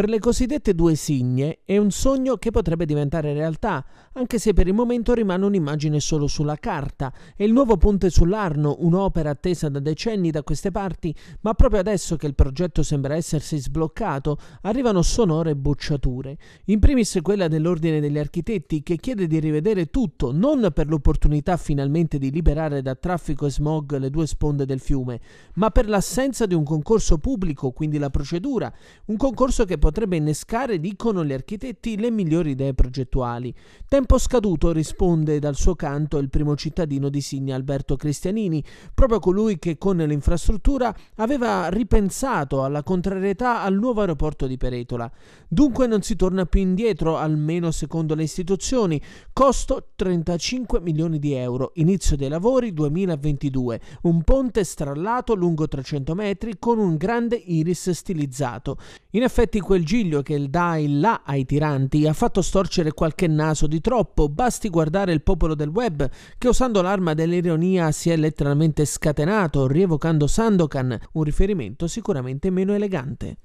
Per le cosiddette due signe è un sogno che potrebbe diventare realtà, anche se per il momento rimane un'immagine solo sulla carta. È il nuovo Ponte sull'Arno, un'opera attesa da decenni da queste parti, ma proprio adesso che il progetto sembra essersi sbloccato, arrivano sonore bocciature. In primis quella dell'Ordine degli Architetti che chiede di rivedere tutto, non per l'opportunità finalmente di liberare da traffico e smog le due sponde del fiume, ma per l'assenza di un concorso pubblico, quindi la procedura, un concorso che potrebbe potrebbe innescare, dicono gli architetti, le migliori idee progettuali. Tempo scaduto, risponde dal suo canto il primo cittadino di Signa Alberto Cristianini, proprio colui che con l'infrastruttura aveva ripensato alla contrarietà al nuovo aeroporto di Peretola. Dunque non si torna più indietro, almeno secondo le istituzioni. Costo 35 milioni di euro. Inizio dei lavori 2022. Un ponte strallato lungo 300 metri con un grande iris stilizzato. In effetti quel giglio che il dà il là ai tiranti ha fatto storcere qualche naso di troppo, basti guardare il popolo del web che usando l'arma dell'ironia si è letteralmente scatenato, rievocando Sandokan, un riferimento sicuramente meno elegante.